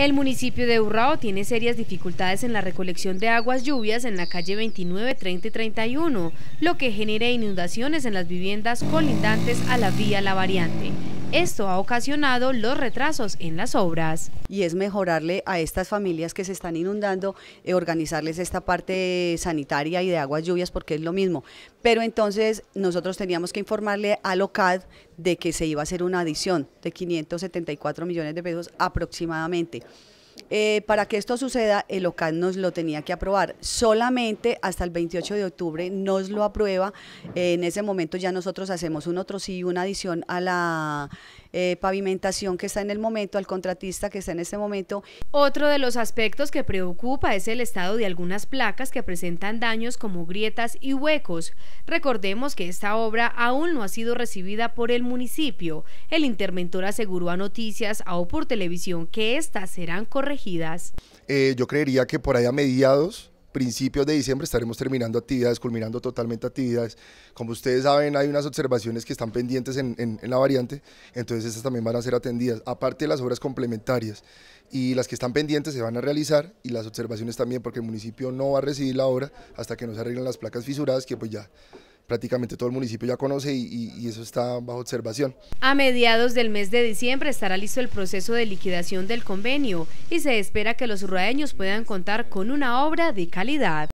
El municipio de Urrao tiene serias dificultades en la recolección de aguas lluvias en la calle 29, 30 y 31, lo que genera inundaciones en las viviendas colindantes a la vía La Variante. Esto ha ocasionado los retrasos en las obras. Y es mejorarle a estas familias que se están inundando, eh, organizarles esta parte sanitaria y de aguas lluvias porque es lo mismo. Pero entonces nosotros teníamos que informarle al OCAD de que se iba a hacer una adición de 574 millones de pesos aproximadamente. Eh, para que esto suceda, el OCAD nos lo tenía que aprobar. Solamente hasta el 28 de octubre nos lo aprueba. Eh, en ese momento ya nosotros hacemos un otro sí, una adición a la eh, pavimentación que está en el momento, al contratista que está en ese momento. Otro de los aspectos que preocupa es el estado de algunas placas que presentan daños como grietas y huecos. Recordemos que esta obra aún no ha sido recibida por el municipio. El interventor aseguró a Noticias o por Televisión que estas serán corregidas. Eh, yo creería que por ahí a mediados principios de diciembre estaremos terminando actividades, culminando totalmente actividades. Como ustedes saben, hay unas observaciones que están pendientes en, la variante, entonces estas también van a ser atendidas, aparte de las obras complementarias. Y las que están pendientes se van a realizar y las observaciones también, porque el municipio no va a recibir la obra hasta que no se arreglen las placas fisuradas, que pues ya prácticamente todo el municipio ya conoce y, eso está bajo observación. A mediados del mes de diciembre estará listo el proceso de liquidación del convenio y se espera que los urraeños puedan contar con una obra de calidad.